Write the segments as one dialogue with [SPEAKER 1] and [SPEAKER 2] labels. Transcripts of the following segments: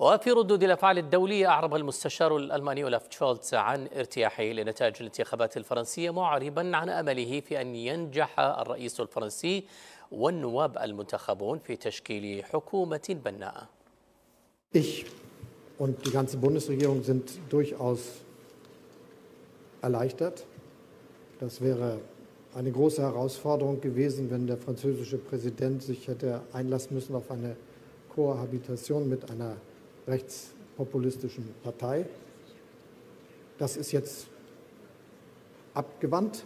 [SPEAKER 1] وفي ردود الافعال الدوليه اعرب المستشار الالماني اولاف شولتز عن ارتياحه لنتائج الانتخابات الفرنسيه معربا عن امله في ان ينجح الرئيس الفرنسي والنواب المنتخبون في تشكيل حكومه بناءه. Ich und die ganze Bundesregierung sind durchaus erleichtert. Das wäre eine große Herausforderung gewesen, wenn der französische Präsident sich hätte einlassen müssen auf eine Kohabitation mit einer rechtspopulistischen Partei. Das ist jetzt abgewandt.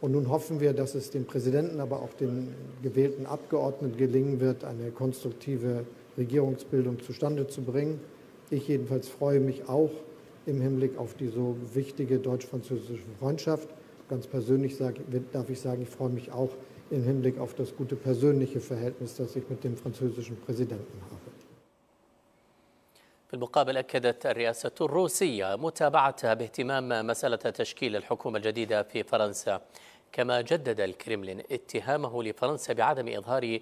[SPEAKER 1] Und nun hoffen wir, dass es dem Präsidenten, aber auch den gewählten Abgeordneten gelingen wird, eine konstruktive Regierungsbildung zustande zu bringen. Ich jedenfalls freue mich auch im Hinblick auf die so wichtige deutsch-französische Freundschaft. Ganz persönlich sage, darf ich sagen, ich freue mich auch im Hinblick auf das gute persönliche Verhältnis, das ich mit dem französischen Präsidenten habe. في المقابل أكدت الرئاسة الروسية متابعتها باهتمام مسألة تشكيل الحكومة الجديدة في فرنسا كما جدد الكريملين اتهامه لفرنسا بعدم إظهار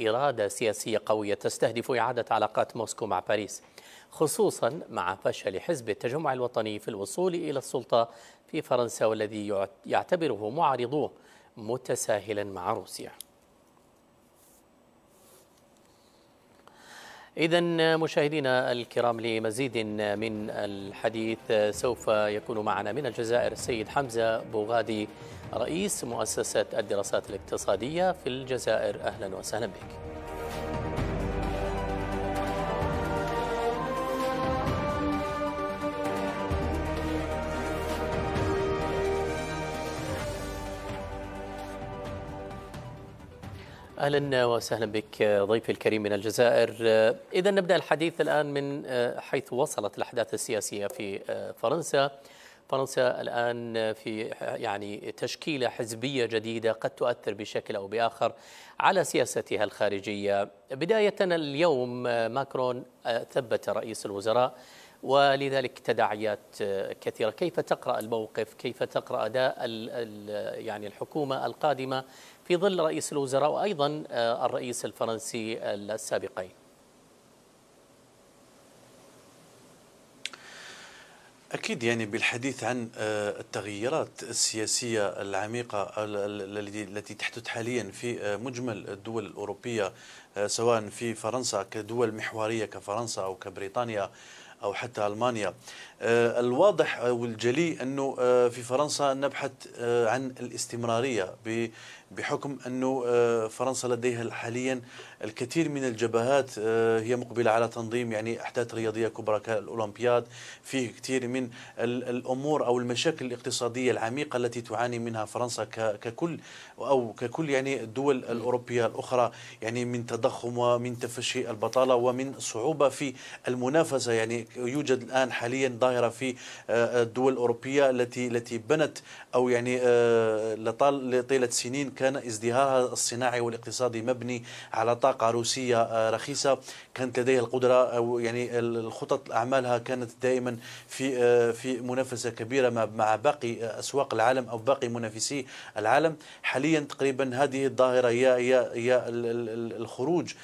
[SPEAKER 1] إرادة سياسية قوية تستهدف إعادة علاقات موسكو مع باريس خصوصا مع فشل حزب التجمع الوطني في الوصول إلى السلطة في فرنسا والذي يعتبره معارضوه متساهلا مع روسيا إذا مشاهدينا الكرام لمزيد من الحديث سوف يكون معنا من الجزائر السيد حمزة بوغادي رئيس مؤسسة الدراسات الاقتصادية في الجزائر أهلا وسهلا بك اهلا وسهلا بك ضيفي الكريم من الجزائر اذا نبدا الحديث الان من حيث وصلت الاحداث السياسيه في فرنسا فرنسا الان في يعني تشكيله حزبيه جديده قد تؤثر بشكل او باخر على سياستها الخارجيه بدايه اليوم ماكرون ثبت رئيس الوزراء ولذلك تداعيات كثيره كيف تقرا الموقف كيف تقرا اداء يعني الحكومه القادمه في ظل رئيس الوزراء وأيضا آه، الرئيس الفرنسي السابقين
[SPEAKER 2] أكيد يعني بالحديث عن آه، التغييرات السياسية العميقة التي تحدث حاليا في آه، مجمل الدول الأوروبية سواء في فرنسا كدول محورية كفرنسا أو كبريطانيا أو حتى ألمانيا الواضح والجلي أنه في فرنسا نبحث عن الاستمرارية بحكم أنه آه، فرنسا لديها حاليا الكثير من الجبهات آه، هي مقبلة على تنظيم يعني أحداث رياضية كبرى كالأولمبياد فيه كثير من الأمور أو المشاكل الاقتصادية العميقة التي تعاني منها فرنسا ككل أو ككل يعني الدول الأوروبية الأخرى يعني من تضخم ومن تفشي البطالة ومن صعوبة في المنافسة يعني يوجد الآن حاليا ظاهرة في آه، الدول الأوروبية التي التي بنت أو يعني لطال لطيلة سنين كان ازدهارها الصناعي والاقتصادي مبني على طاقة روسية آه، رخيصة كانت لديها القدرة أو آه، يعني الخطط أعمالها كانت دائما في آه، في منافسة كبيرة مع باقي أسواق العالم أو باقي منافسي العالم حاليا تقريبا هذه الظاهرة هي هي هي الخروج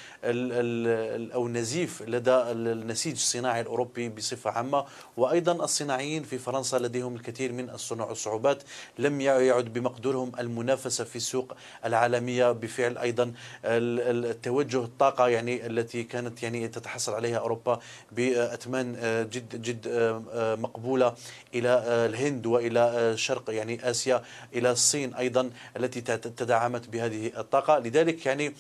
[SPEAKER 2] أو النزيف لدى النسيج الصناعي الأوروبي بصفة عامة وأيضا الصناعيين في فرنسا لديهم الكثير من الصعوبات لم يعد بمقدورهم المنافسة في السوق السوق العالميه بفعل ايضا التوجه الطاقه يعني التي كانت يعني تتحصل عليها اوروبا باثمان آه، جد جد آه، آه، مقبوله الى الهند والى شرق يعني اسيا الى الصين ايضا التي تدعمت بهذه الطاقه لذلك يعني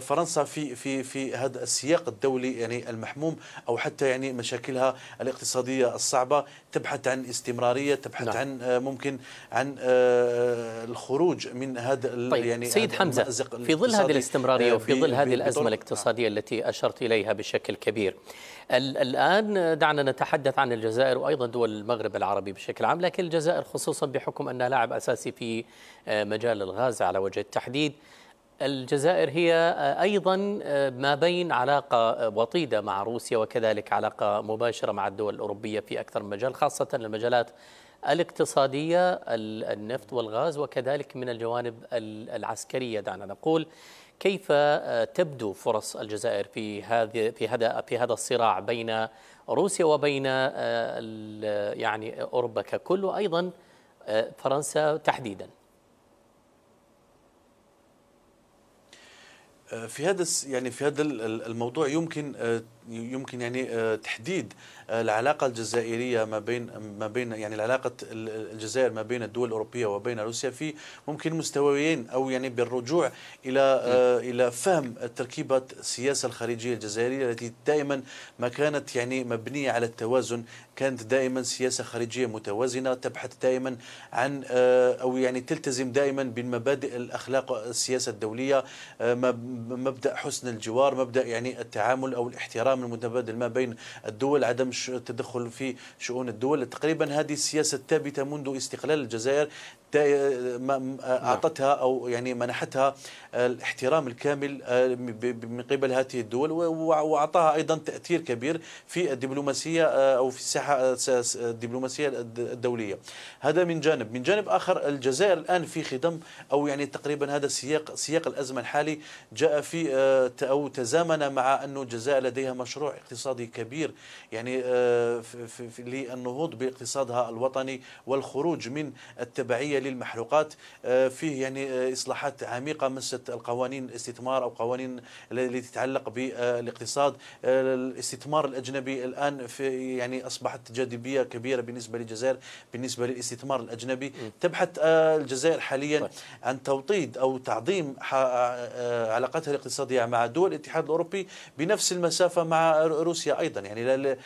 [SPEAKER 2] فرنسا في في في هذا السياق الدولي يعني المحموم او حتى يعني مشاكلها الاقتصاديه الصعبه تبحث عن استمراريه تبحث نعم. عن ممكن عن الخروج من هذا طيب يعني سيد حمزة في ظل هذه الاستمرارية آه، وفي ظل هذه الأزمة آه.
[SPEAKER 1] الاقتصادية التي أشرت إليها بشكل كبير الآن دعنا نتحدث عن الجزائر وأيضا دول المغرب العربي بشكل عام لكن الجزائر خصوصا بحكم أنها لاعب أساسي في آه، مجال الغاز على وجه التحديد الجزائر هي أيضا ما بين علاقة وطيدة مع روسيا وكذلك علاقة مباشرة مع الدول الأوروبية في أكثر من مجال خاصة المجالات الاقتصادية النفط والغاز وكذلك من الجوانب العسكرية دعنا نقول كيف آه، تبدو فرص الجزائر في هذا في هذا في هذا الصراع بين روسيا وبين آه، يعني اوروبا ككل وايضا آه، فرنسا تحديدا
[SPEAKER 2] في هذا يعني في هذا الموضوع يمكن يمكن يعني آه، تحديد آه، العلاقه الجزائريه ما بين ما بين يعني العلاقه الجزائر ما بين الدول الاوروبيه وبين روسيا في ممكن مستويين او يعني بالرجوع الى آه، الى فهم تركيبه السياسه الخارجيه الجزائريه التي دائما ما كانت يعني مبنيه على التوازن كانت دائما سياسه خارجيه متوازنه تبحث دائما عن او يعني تلتزم دائما بالمبادئ الاخلاق السياسه الدوليه مبدا حسن الجوار مبدا يعني التعامل او الاحترام الطعام المتبادل ما بين الدول عدم التدخل في شؤون الدول تقريبا هذه السياسة الثابتة منذ استقلال الجزائر آه، آه، نعم. اعطتها او يعني منحتها الاحترام الكامل آه، من قبل هذه الدول واعطاها ايضا تاثير كبير في الدبلوماسيه او في الساحه الدبلوماسيه الدوليه هذا من جانب من جانب اخر الجزائر الان في خدم او يعني تقريبا هذا سياق سياق الازمه الحالي جاء في او تزامن مع انه الجزائر لديها مشروع اقتصادي كبير يعني للنهوض باقتصادها الوطني والخروج من التبعيه للمحروقات آه، فيه يعني آه، إصلاحات عميقة مست القوانين الاستثمار أو قوانين التي تتعلق بالاقتصاد آه، الاستثمار الأجنبي الآن في يعني أصبحت جاذبية كبيرة بالنسبة للجزائر بالنسبة للاستثمار الأجنبي تبحث الجزائر حاليا طيب. عن توطيد أو تعظيم علاقتها الاقتصادية مع دول الاتحاد الأوروبي بنفس المسافة مع روسيا أيضا يعني لا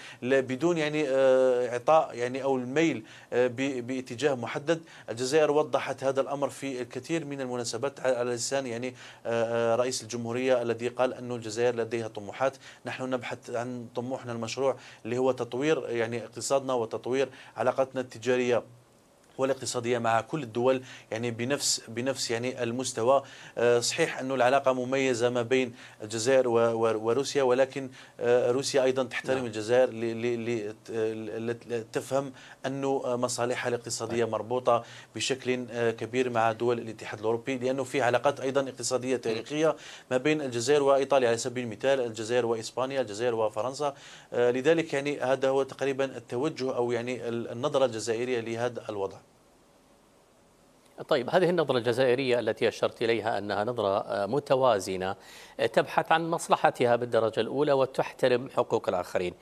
[SPEAKER 2] بدون يعني إعطاء يعني أو الميل باتجاه محدد الجزائر الجزائر وضحت هذا الأمر في الكثير من المناسبات على لسان يعني آه، آه، رئيس الجمهورية الذي قال أن الجزائر لديها طموحات نحن نبحث عن طموحنا المشروع اللي هو تطوير يعني اقتصادنا وتطوير علاقتنا التجارية والاقتصادية مع كل الدول يعني بنفس بنفس يعني المستوى آه، صحيح أنه العلاقة مميزة ما بين الجزائر وروسيا ولكن روسيا أيضا تحترم نعم. الجزائر لتفهم أنه آه، مصالحها الاقتصادية طيب. مربوطة بشكل آه، كبير مع دول الاتحاد الأوروبي لأنه في علاقات أيضا اقتصادية تاريخية ما بين الجزائر وإيطاليا على سبيل المثال الجزائر وإسبانيا الجزائر وفرنسا آه، لذلك يعني هذا هو تقريبا التوجه أو يعني النظرة الجزائرية
[SPEAKER 1] لهذا الوضع طيب هذه النظرة الجزائرية التي أشرت إليها أنها نظرة متوازنة تبحث عن مصلحتها بالدرجة الأولى وتحترم حقوق الآخرين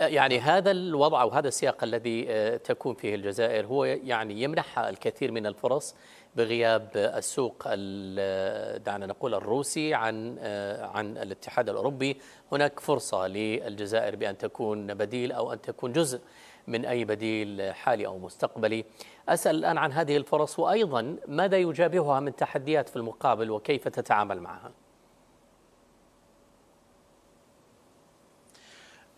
[SPEAKER 1] يعني هذا الوضع او هذا السياق الذي آه، تكون فيه الجزائر هو يعني يمنحها الكثير من الفرص بغياب السوق آه، دعنا نقول الروسي عن آه، عن الاتحاد الاوروبي هناك فرصه للجزائر بان تكون بديل او ان تكون جزء من اي بديل حالي او مستقبلي. اسال الان عن هذه الفرص وايضا ماذا يجابهها من تحديات في المقابل وكيف تتعامل معها؟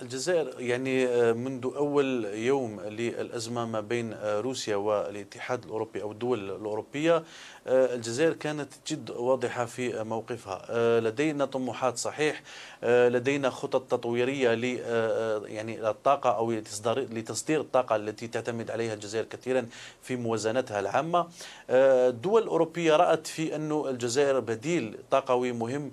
[SPEAKER 2] الجزائر يعني آه، منذ أول يوم للأزمة ما بين آه، روسيا والاتحاد الأوروبي أو الدول الأوروبية آه، الجزائر كانت جد واضحة في موقفها لدينا طموحات صحيح لدينا خطط تطويرية يعني الطاقة أو لتصدير الطاقة التي تعتمد عليها الجزائر كثيرا في موازنتها العامة الدول الأوروبية رأت في أن الجزائر بديل طاقوي مهم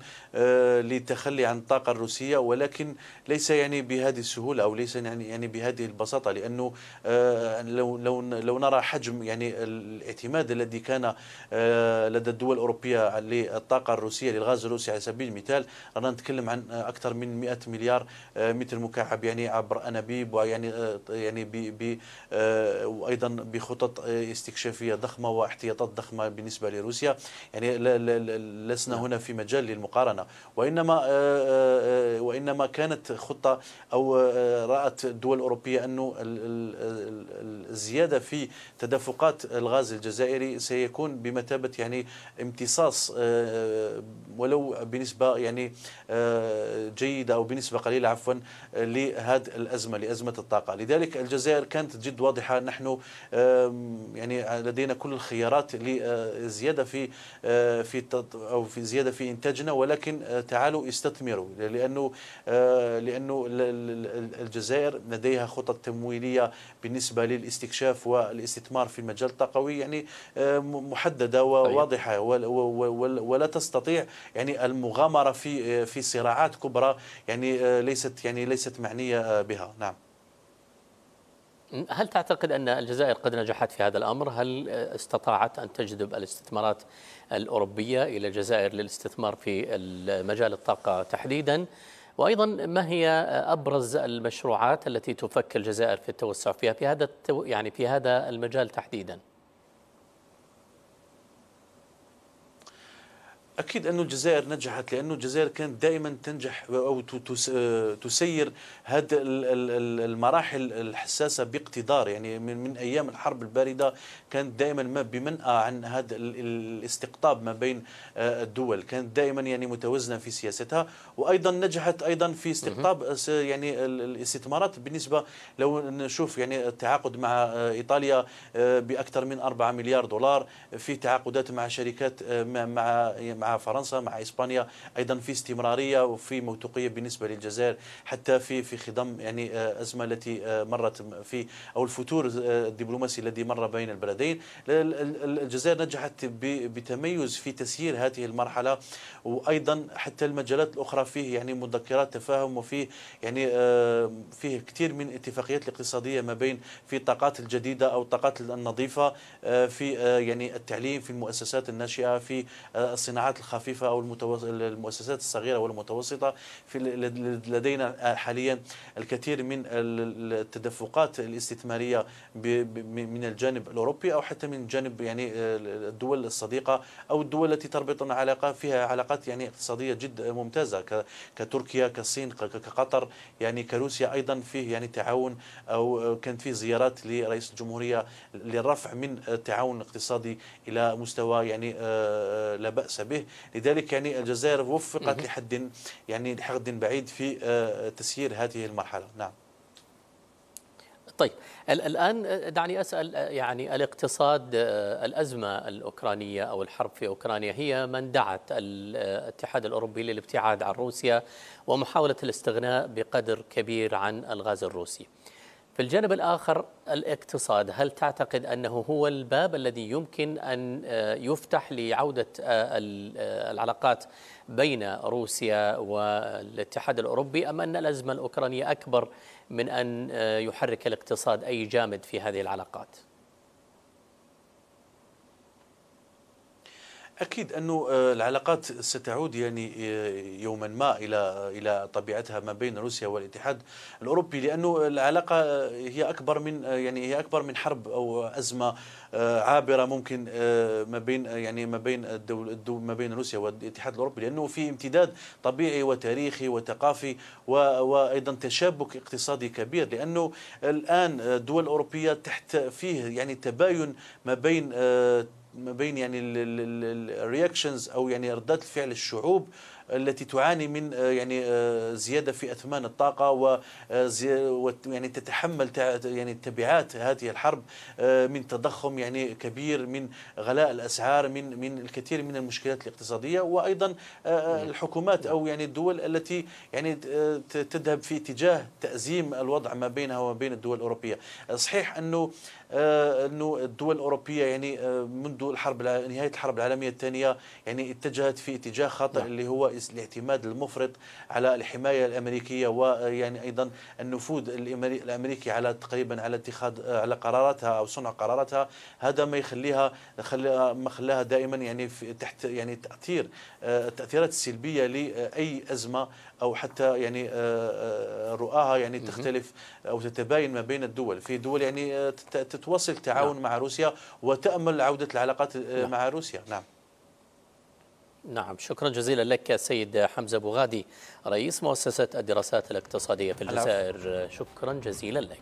[SPEAKER 2] للتخلي عن الطاقة الروسية ولكن ليس يعني بها بهذه السهوله او ليس يعني يعني بهذه البساطه لانه آه، لو لو لو نرى حجم يعني الاعتماد الذي كان آه، لدى الدول الاوروبيه للطاقه الروسيه للغاز الروسي على سبيل المثال رانا نتكلم عن اكثر من 100 مليار آه، متر مكعب يعني عبر انابيب ويعني يعني ب ب وايضا بخطط استكشافيه ضخمه واحتياطات ضخمه بالنسبه لروسيا يعني لسنا نعم. هنا في مجال للمقارنه وانما وانما كانت خطه أو آه، رأت الدول الأوروبية أنه الزيادة في تدفقات الغاز الجزائري سيكون بمثابة يعني امتصاص آه، ولو بنسبة يعني آه، جيدة أو بنسبة قليلة عفوا لهذه الأزمة لأزمة الطاقة لذلك الجزائر كانت جد واضحة نحن يعني لدينا كل الخيارات لزيادة في في أو في زيادة في إنتاجنا ولكن تعالوا استثمروا لأنه لأنه الجزائر لديها خطط تمويلية بالنسبة للاستكشاف والاستثمار في المجال الطاقوي يعني آه، محددة وواضحة طيب. ولا تستطيع يعني المغامرة في آه، في صراعات كبرى يعني آه، ليست
[SPEAKER 1] يعني ليست معنية بها نعم هل تعتقد أن الجزائر قد نجحت في هذا الأمر؟ هل استطاعت أن تجذب الاستثمارات الأوروبية إلى الجزائر للاستثمار في مجال الطاقة تحديداً؟ وأيضا ما هي أبرز المشروعات التي تفك الجزائر في التوسع فيها في هذا يعني في هذا المجال تحديدا
[SPEAKER 2] أكيد انه الجزائر نجحت لانه الجزائر كانت دائما تنجح أو تسير هذه المراحل الحساسة باقتدار يعني من, من أيام الحرب الباردة كانت دائما ما بمنأى عن هذا الاستقطاب ما بين آه، الدول كانت دائما يعني متوازنة في سياستها وأيضا نجحت أيضا في استقطاب يعني الاستثمارات بالنسبة لو نشوف يعني التعاقد مع آه، إيطاليا آه، بأكثر من 4 مليار دولار في تعاقدات مع شركات مع مع مع فرنسا مع إسبانيا أيضا في استمرارية وفي موثوقية بالنسبة للجزائر حتى في في خضم يعني الأزمة آه، التي آه، مرت في أو الفتور آه، الدبلوماسي الذي مر بين البلدين الجزائر نجحت بتميز في تسيير هذه المرحلة وأيضا حتى المجالات الأخرى فيه يعني مذكرات تفاهم وفيه يعني فيه كثير من الاتفاقيات الاقتصادية ما بين في الطاقات الجديدة أو الطاقات النظيفة في يعني التعليم في المؤسسات الناشئة في الصناعات الخفيفة أو المؤسسات الصغيرة والمتوسطة في لدينا حاليا الكثير من التدفقات الاستثمارية من الجانب الأوروبي أو حتى من جانب يعني آه، الدول الصديقة أو الدول التي تربطنا علاقة فيها علاقات يعني اقتصادية جد ممتازة كتركيا كالصين كقطر يعني كروسيا أيضا فيه يعني تعاون أو كانت فيه زيارات لرئيس الجمهورية للرفع من التعاون الاقتصادي إلى مستوى يعني آه، آه، لا بأس به لذلك يعني الجزائر وفقت لحد يعني لحد بعيد في آه، تسيير
[SPEAKER 1] هذه المرحلة نعم طيب الآن آه، دعني أسأل آه، يعني الاقتصاد الأزمة الأوكرانية أو الحرب في أوكرانيا هي من دعت الاتحاد الأوروبي للابتعاد عن روسيا ومحاولة الاستغناء بقدر كبير عن الغاز الروسي في الجانب الآخر الاقتصاد هل تعتقد أنه هو الباب الذي يمكن أن آه، يفتح لعودة آه، آه، العلاقات بين روسيا والاتحاد الأوروبي أم أن الأزمة الأوكرانية أكبر من أن يحرك الاقتصاد أي جامد في هذه العلاقات؟
[SPEAKER 2] اكيد انه آه، العلاقات ستعود يعني آه، يوما ما الى الى طبيعتها ما بين روسيا والاتحاد الاوروبي لانه العلاقه هي اكبر من آه، يعني هي اكبر من حرب او ازمه عابره ممكن ما بين يعني ما بين الدول, الدول ما بين روسيا والاتحاد الاوروبي لانه في امتداد طبيعي وتاريخي وثقافي وايضا تشابك اقتصادي كبير لانه الان الدول الاوروبيه تحت فيه يعني تباين ما بين ما بين يعني الرياكشنز او يعني ردات الفعل الشعوب التي تعاني من آه، يعني آه، زياده في اثمان الطاقه و آه، يعني تتحمل يعني تبعات هذه الحرب من تضخم يعني كبير من غلاء الاسعار من من الكثير من المشكلات الاقتصاديه وايضا نعم. الحكومات او يعني الدول التي يعني تذهب في اتجاه تازيم الوضع ما بينها وما بين الدول الاوروبيه صحيح انه انه الدول الاوروبيه يعني منذ الحرب نهايه الحرب العالميه الثانيه يعني اتجهت في اتجاه خاطئ نعم. اللي هو الاعتماد المفرط على الحمايه الامريكيه ويعني ايضا النفوذ الامريكي على تقريبا على اتخاذ على قراراتها او صنع قراراتها هذا ما يخليها ما خلاها دائما يعني في تحت يعني تاثير التاثيرات آه، السلبيه لاي ازمه او حتى يعني آه، آه، رؤاها يعني تختلف او تتباين ما بين الدول في دول يعني تتواصل تعاون نعم. مع روسيا وتامل عوده العلاقات نعم. مع روسيا نعم
[SPEAKER 1] نعم شكرا جزيلا لك سيد حمزة بوغادي رئيس مؤسسة الدراسات الاقتصادية في الجزائر شكرا جزيلا لك